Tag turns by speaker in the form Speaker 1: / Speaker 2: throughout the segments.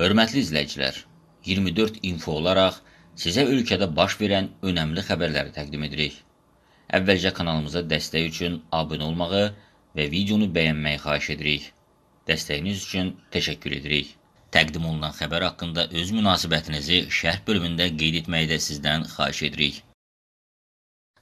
Speaker 1: Hörmətli izləyicilər, 24 info olaraq sizə ölkədə baş verən önəmli xəbərləri təqdim edirik. Əvvəlcə kanalımıza dəstək üçün abunə olmağı və videonu bəyənməyi xahiş edirik. Dəstəyiniz üçün təşəkkür edirik. Təqdim olunan xəbər haqqında öz münasibətinizi şərh bölümündə qeyd etməyi də sizdən xahiş edirik.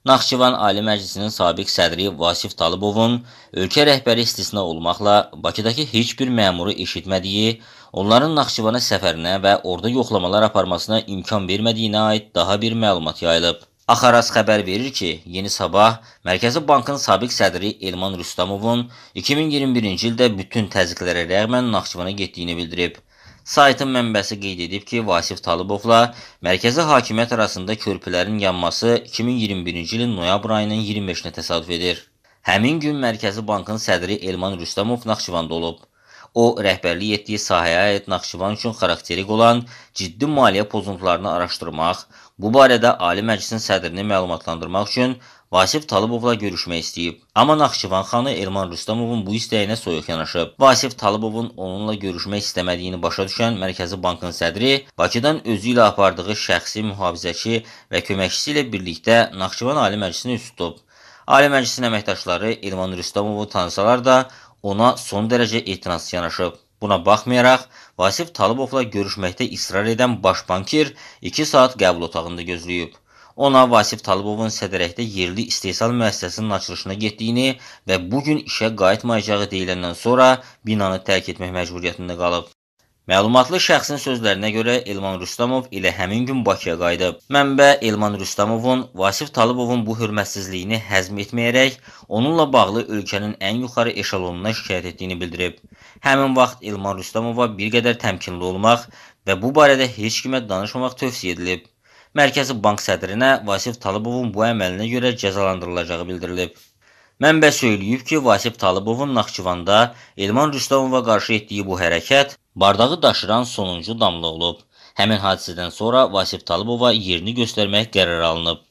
Speaker 1: Naxçıvan Ali Məclisinin sabiq sədri Vasif Talıbovun ölkə rəhbəri istisna olmaqla Bakıdakı heç bir məmuru eşitmədiyi, onların Naxçıvana səfərinə və orada yoxlamalar aparmasına imkan vermədiyinə aid daha bir məlumat yayılıb. Axaras xəbər verir ki, Yeni Sabah Mərkəzi Bankın sabiq sədri Elman Rüstamovun 2021-ci ildə bütün təzyiqlərə rəğmən Naxçıvana getdiyini bildirib. Saytın mənbəsi qeyd edib ki, Vasif Talıbovla mərkəzi hakimiyyət arasında körpülərin yanması 2021-ci ilin noyabr ayının 25-nə təsadüf edir. Həmin gün Mərkəzi Bankın sədri Elman Rüstəmov Naxçıvanda olub. O, rəhbərlik etdiyi sahəyə aid Naxçıvan üçün xarakterik olan ciddi maliyyə pozuntularını araşdırmaq, bu barədə Ali Məclisin sədrini məlumatlandırmaq üçün Vasif Talıbovla görüşmək istəyib. Amma Naxçıvan xanı Elman Rüstəmovun bu istəyinə soyuq yanaşıb. Vasif Talıbovun onunla görüşmək istəmədiyini başa düşən Mərkəzi Bankın sədri Bakıdan özü ilə apardığı şəxsi mühafizəçi və köməkçisi ilə birlikdə Naxçıvan Ali Məclisini üst tutub. Ali Məclisin əməkdaşları Elman Rüstəmovu tanısalar da ona son dərəcə etiraz yanaşıb. Buna baxmayaraq, Vasif Talıbovla görüşməkdə israr edən başbankir 2 saat qəbul otağında gözləyib. Ona Vasif Talıbovun sədərəkdə yerli istehsal müəssisəsinin açılışına getdiyini və bu gün işə qayıtmayacağı deyiləndən sonra binanı tərk etmək məcburiyyətində qalıb. Məlumatlı şəxsin sözlərinə görə Elman Rüstamov elə həmin gün Bakıya qayıdıb. Mənbə Elman Rüstamovun Vasif Talıbovun bu hörmətsizliyini həzm etməyərək, onunla bağlı ölkənin ən yuxarı eşalonuna şikayət etdiyini bildirib. Həmin vaxt Elman Rüstamova bir qədər təmkinli olmaq və bu barədə heç kimə danışmamaq tövsiyə edilib. Mərkəzi Bank sədrinə Vasif Talıbovun bu əməlinə görə cəzalandırılacağı bildirilib. Mənbə söyləyib ki, Vasif Talıbovun Naxçıvanda Elman Rüstamova qarşı etdiyi bu hərəkət bardağı daşıran sonuncu damla olub. Həmin hadisədən sonra Vasif Talıbova yerini göstərmək qərarı alınıb.